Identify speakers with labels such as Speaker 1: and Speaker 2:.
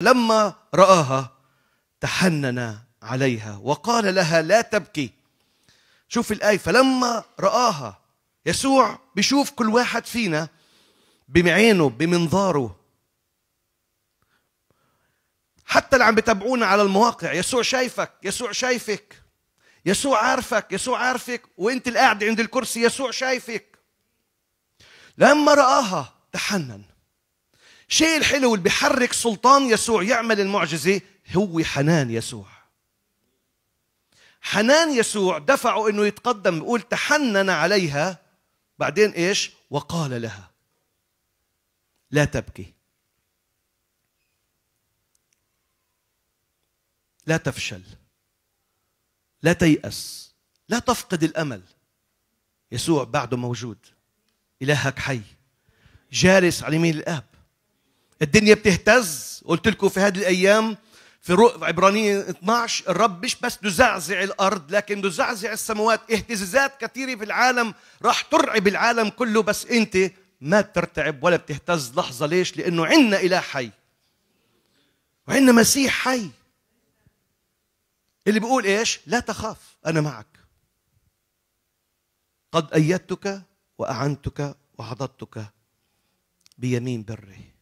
Speaker 1: لما رآها تحنن عليها وقال لها لا تبكي شوف الآية فلما رآها يسوع بيشوف كل واحد فينا بمعينه بمنظاره حتى اللي عم بتابعونا على المواقع يسوع شايفك يسوع شايفك يسوع عارفك يسوع عارفك وانت اللي عند الكرسي يسوع شايفك لما رآها تحنن الشيء الحلو اللي بيحرك سلطان يسوع يعمل المعجزة هو حنان يسوع حنان يسوع دفعه انه يتقدم يقول تحنن عليها بعدين ايش وقال لها لا تبكي لا تفشل لا تيأس لا تفقد الأمل يسوع بعده موجود إلهك حي جالس على يمين الآب الدنيا بتهتز قلت لكم في هذه الايام في عبرانية 12 الرب مش بس يزعزع الارض لكن يزعزع السماوات اهتزازات كثيره في العالم راح ترعب العالم كله بس انت ما بترتعب ولا بتهتز لحظه ليش لانه عندنا اله حي وعندنا مسيح حي اللي بيقول ايش لا تخاف انا معك قد ايدتك واعنتك وعضدتك بيمين بره